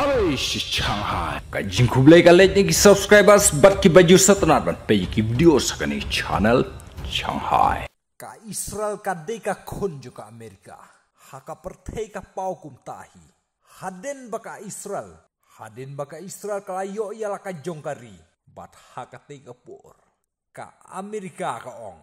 Arish Shanghai. Kajin kublai kalajnya ki subscribers bat ki baju setenar ban peji ki video sakani channel Shanghai. Ka Israel ka deka kun juga Amerika. Haka pertai ka pau kum tahi. Haden baka Israel. Haden baka Israel ka layo ialah ka jongkari. Bat haka teka pur. Ka Amerika ka ong.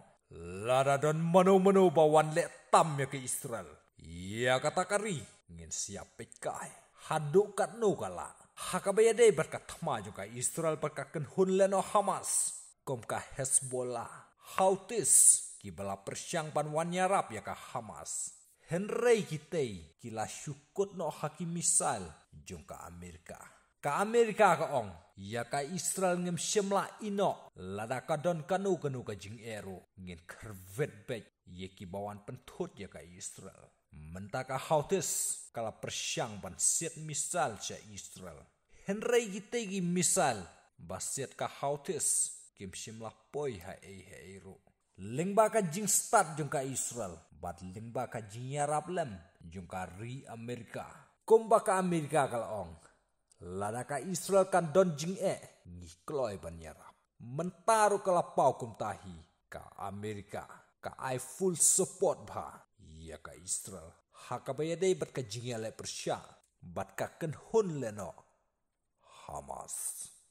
Lada don menu-menu bawan tam ya ke Israel. Ya kata kari. Ingin siap pekai. Hadukat kat nu kala hakabaya de berkat thma juga israel berkat ken hunleno hamas komka hezbollah hautis ki bala persyang panwan ya ka hamas henrei kitei kila syukut no haki misal jongka amerika ka amerika ka ong ya ka israel ngem shemla ino lada ka don kanu kanu ka jing ero ngin kervet bek ye ki bawan pentut ya ka israel mentaka hautis kala ban set misal cha Israel. Henry gi misal set ka hautis kim shimlah poi ha he e Lengba ka jing start jung ka Israel bat lengba ka jing yarab lem jung ka ri Amerika. Komba ka Amerika kala ong. Lada ka Israel kan don jing e ngi kloi ban yarab. Mentaru kala pau kum tahi ka Amerika. Ka I full support ba. ya ka Israel hakabaya bat ka jingya le persha bat ka kan hun hamas